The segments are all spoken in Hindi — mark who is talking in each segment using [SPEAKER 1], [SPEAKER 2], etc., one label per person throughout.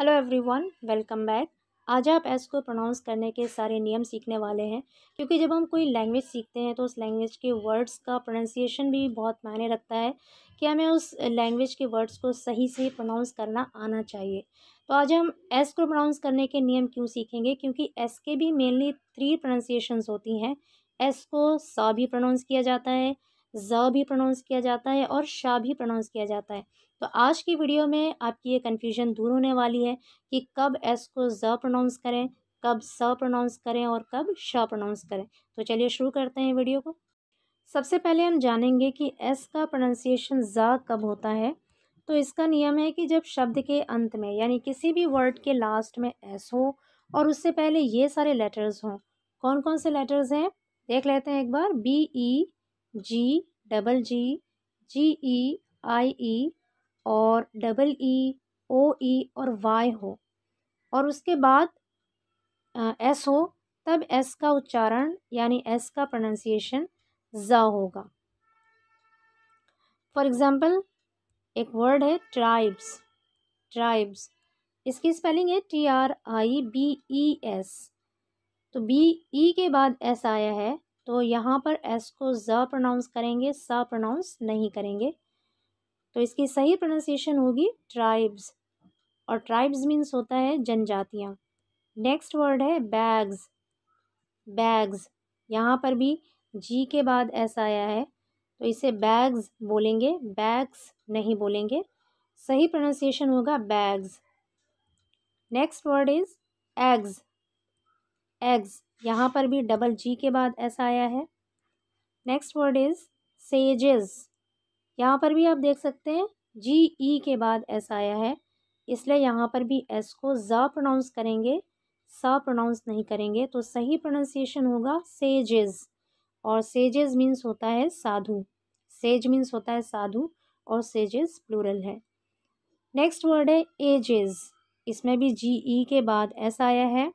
[SPEAKER 1] हेलो एवरीवन वेलकम बैक आज आप एस को प्रोनाउंस करने के सारे नियम सीखने वाले हैं क्योंकि जब हम कोई लैंग्वेज सीखते हैं तो उस लैंग्वेज के वर्ड्स का प्रोनाउंसिएशन भी बहुत मायने रखता है कि हमें उस लैंग्वेज के वर्ड्स को सही से प्रोनाउंस करना आना चाहिए तो आज हम एस को प्रोनाउंस करने के नियम क्यों सीखेंगे क्योंकि एस के भी मेनली थ्री प्रोनाउंसिएशन होती हैं एस को सा भी प्रोनाउंस किया जाता है ज भी प्रोनाउंस किया जाता है और शाह भी प्रोनाउंस किया जाता है तो आज की वीडियो में आपकी ये कन्फ्यूजन दूर होने वाली है कि कब एस को ज़ प्रोनाउंस करें कब स प्रोनाउंस करें और कब श प्रोनाउंस करें तो चलिए शुरू करते हैं वीडियो को सबसे पहले हम जानेंगे कि एस का प्रोनाउंसिएशन ज़ा कब होता है तो इसका नियम है कि जब शब्द के अंत में यानी किसी भी वर्ड के लास्ट में एस हो और उससे पहले ये सारे लेटर्स हों कौन कौन से लेटर्स हैं देख लेते हैं एक बार बी ई जी डबल जी जी ई आई ई और डबल ई ओ ई और वाई हो और उसके बाद एस हो तब एस का उच्चारण यानी एस का प्रोनाउंसिएशन ज़ा होगा फॉर एग्ज़ाम्पल एक वर्ड है ट्राइब्स ट्राइब्स इसकी स्पेलिंग है T R I B E S तो बी ई e के बाद एस आया है तो यहाँ पर एस को ज़ प्रोनाउंस करेंगे सा प्रोनाउंस नहीं करेंगे तो इसकी सही प्रोनाउंसिएशन होगी ट्राइब्स और ट्राइब्स मीन्स होता है जनजातियाँ नेक्स्ट वर्ड है बैग्स बैग्स यहाँ पर भी जी के बाद ऐसा आया है तो इसे बैग्स बोलेंगे बैग्स नहीं बोलेंगे सही प्रोनाउंसिएशन होगा bags next word is eggs eggs यहाँ पर भी डबल जी के बाद ऐसा आया है नेक्स्ट वर्ड इज़ सेजेस यहाँ पर भी आप देख सकते हैं जी ई e के बाद एस आया है इसलिए यहाँ पर भी एस को ज़ा प्रोनाउंस करेंगे सा प्रोनाउंस नहीं करेंगे तो सही प्रोनाउंसिएशन होगा सेजेज और सेजेज मीन्स होता है साधु सेज मीन्स होता है साधु और सेजेज प्लूरल है नेक्स्ट वर्ड है एजेज इसमें भी जी ई e के बाद एस आया है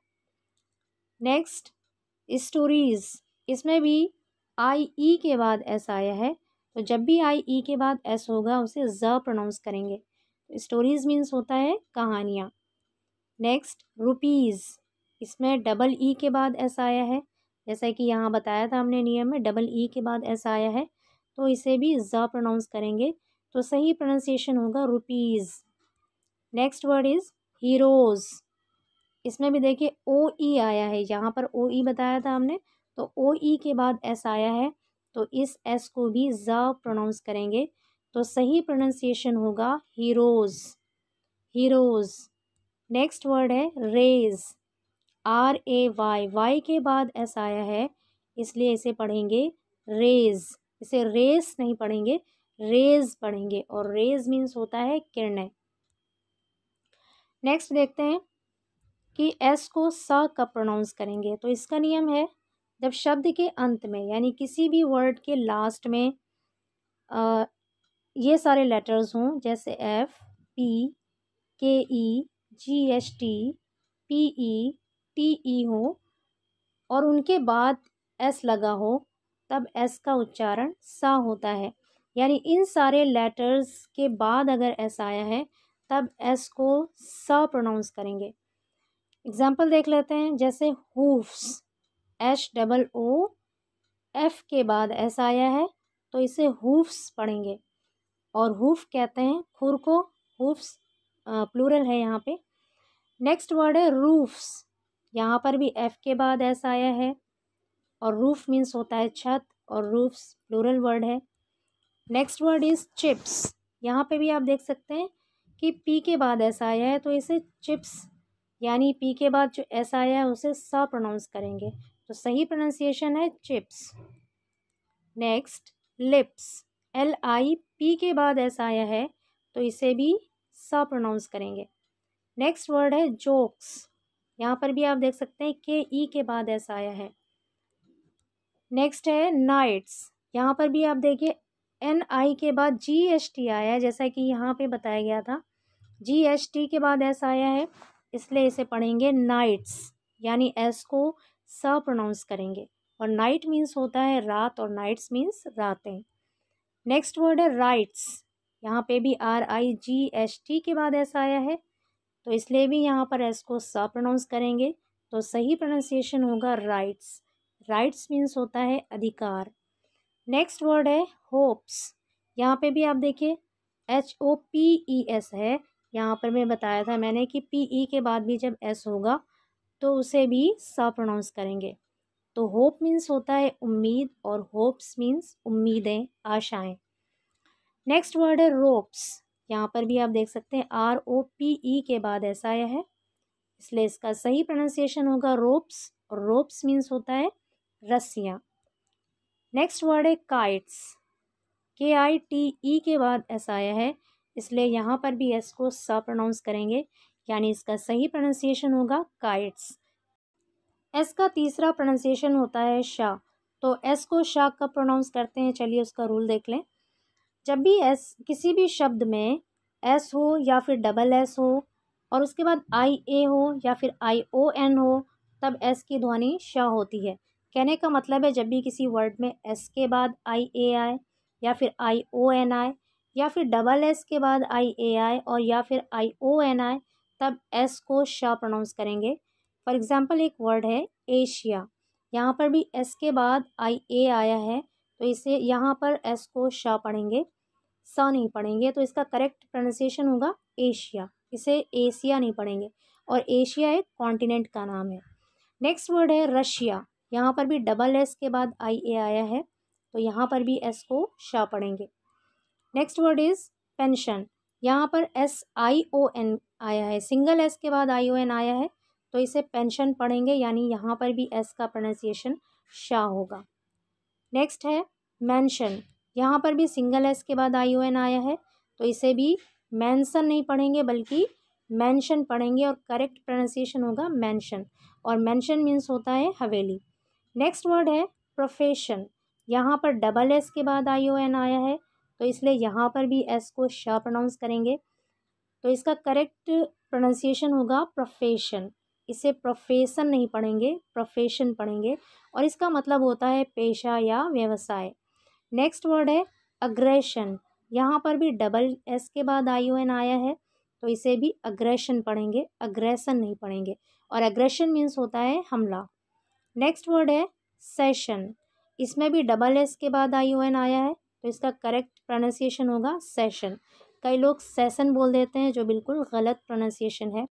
[SPEAKER 1] नेक्स्ट स्टोरीज़ इसमें भी आई ई e के बाद एस आया है तो जब भी आई ई के बाद एस होगा उसे ज प्रोनाउंस करेंगे स्टोरीज़ मीन्स होता है कहानियाँ नेक्स्ट रुपीज़ इसमें डबल ई e के बाद एस आया है जैसा कि यहाँ बताया था हमने नियम में डबल ई e के बाद एस आया है तो इसे भी ज़ प्रोनाउंस करेंगे तो सही प्रोनाउंसिएशन होगा rupees next word is heroes इसमें भी देखिए ओ ई e आया है यहाँ पर ओ ई बताया था हमने तो ओ ई के बाद एस आया है तो इस एस को भी ज प्रोनाउंस करेंगे तो सही प्रोनाउंसिएशन होगा हीरोज़ हीरोज़ नेक्स्ट वर्ड है rays R A Y Y के बाद एस आया है इसलिए इसे पढ़ेंगे रेज इसे रेस नहीं पढ़ेंगे रेज पढ़ेंगे और रेज मीन्स होता है किरण नेक्स्ट देखते हैं कि एस को स कब प्रोनाउंस करेंगे तो इसका नियम है जब शब्द के अंत में यानी किसी भी वर्ड के लास्ट में आ, ये सारे लेटर्स हों जैसे F P K E G S T P E T E हो और उनके बाद एस लगा हो तब एस का उच्चारण सा होता है यानी इन सारे लेटर्स के बाद अगर एस आया है तब एस को सा प्रोनाउंस करेंगे एग्ज़ाम्पल देख लेते हैं जैसे hoofs H double O F के बाद एस आया है तो इसे हुफ्स पढ़ेंगे और हुफ़ कहते हैं खुर को हुफ्स प्लूरल है यहाँ पे नेक्स्ट वर्ड है रूफ्स यहाँ पर भी एफ़ के बाद एस आया है और रूफ मीन्स होता है छत और रूफ्स प्लूरल वर्ड है नेक्स्ट वर्ड इज़ चिप्स यहाँ पे भी आप देख सकते हैं कि पी के बाद ऐसा आया है तो इसे चिप्स यानी पी के बाद जो ऐसा आया है उसे सा प्रोनाउंस करेंगे तो सही प्रोनाउंसिएशन है chips next lips L I P के बाद ऐसा आया है तो इसे भी सा प्रोनाउंस करेंगे नेक्स्ट वर्ड है जोक्स यहाँ पर भी आप देख सकते हैं के ई के बाद ऐसा आया है नेक्स्ट है नाइट्स यहाँ पर भी आप देखिए एन आई के बाद जी एस टी आया है जैसा कि यहाँ पे बताया गया था जी एस टी के बाद ऐसा आया है इसलिए इसे पढ़ेंगे नाइट्स यानी एस को स प्रोनाउंस करेंगे और नाइट मीन्स होता है रात और नाइट्स मीन्स रातें नेक्स्ट वर्ड है राइट्स यहाँ पे भी R I G S T के बाद ऐसा आया है तो इसलिए भी यहाँ पर एस को स प्रोनाउंस करेंगे तो सही प्रोनाउंसिएशन होगा राइट्स राइट्स मीन्स होता है अधिकार नेक्स्ट वर्ड है होप्स यहाँ पे भी आप देखिए H O P E S है यहाँ पर मैं बताया था मैंने कि पी ई e के बाद भी जब एस होगा तो उसे भी सा प्रोनाउंस करेंगे तो होप मीन्स होता है उम्मीद और होप्स मीन्स उम्मीदें आशाएं नेक्स्ट वर्ड है रोप्स यहाँ पर भी आप देख सकते हैं आर ओ पी ई के बाद ऐसा आया है इसलिए इसका सही प्रोनाउंसिएशन होगा रोप्स और रोप्स मीन्स होता है रस्सियाँ नेक्स्ट वर्ड है काइट्स के आई टी ई के बाद ऐसा आया है इसलिए यहाँ पर भी एस को सा प्रोनाउंस करेंगे यानी इसका सही प्रोनाउंसिएशन होगा काइट्स एस का तीसरा प्रोनाउंसिएशन होता है शाह तो एस को शाह कब प्रोनाउंस करते हैं चलिए उसका रूल देख लें जब भी एस किसी भी शब्द में एस हो या फिर डबल एस हो और उसके बाद आई ए हो या फिर आई ओ एन हो तब एस की ध्वनि शाह होती है कहने का मतलब है जब भी किसी वर्ड में एस के बाद आई ए आए या फिर आई ओ एन आए या फिर डबल एस के बाद आई ए आए और या फिर आई ओ एन आए तब एस को शाह प्रोनाउंस करेंगे फॉर एग्ज़ाम्पल एक वर्ड है एशिया यहाँ पर भी एस के बाद आई ए आया है तो इसे यहाँ पर एस को शाह पढ़ेंगे स नहीं पढ़ेंगे तो इसका करेक्ट प्रोनाउंसिएशन होगा एशिया इसे एशिया नहीं पढ़ेंगे और एशिया एक कॉन्टिनेंट का नाम है नेक्स्ट वर्ड है रशिया यहाँ पर भी डबल एस के बाद आई ए आया है तो यहाँ पर भी एस को शाह पढ़ेंगे नेक्स्ट वर्ड इज़ पेंशन यहाँ पर एस आई ओ एन आया है सिंगल एस के बाद आई ओ एन आया है तो इसे पेंशन पढ़ेंगे यानी यहाँ पर भी एस का प्रोनाउंसिएशन शाह होगा नेक्स्ट है मैंशन यहाँ पर भी सिंगल एस के बाद आई ओ एन आया है तो इसे भी मैंसन नहीं पढ़ेंगे बल्कि मैंशन पढ़ेंगे और करेक्ट प्रोनाउंसिएशन होगा मैंशन और मैंशन मीन्स होता है हवेली नेक्स्ट वर्ड है प्रोफेशन यहाँ पर डबल एस के बाद आई ओ एन आया है तो इसलिए यहाँ पर भी एस को शाह प्रोनाउंस करेंगे तो इसका करेक्ट प्रोनाउंसिएशन होगा प्रोफेशन इसे प्रोफेशन नहीं पढ़ेंगे प्रोफेशन पढ़ेंगे और इसका मतलब होता है पेशा या व्यवसाय नेक्स्ट वर्ड है अग्रेशन यहाँ पर भी डबल एस के बाद आई ओ एन आया है तो इसे भी अग्रेशन पढ़ेंगे अग्रेशन नहीं पढ़ेंगे और अग्रेशन मीन्स होता है हमला नेक्स्ट वर्ड है सेशन इसमें भी डबल एस के बाद आई ओ एन आया है तो इसका करेक्ट प्रोनाउंसिएशन होगा सेशन कई लोग सेशन बोल देते हैं जो बिल्कुल ग़लत प्रोनाउंसिएशन है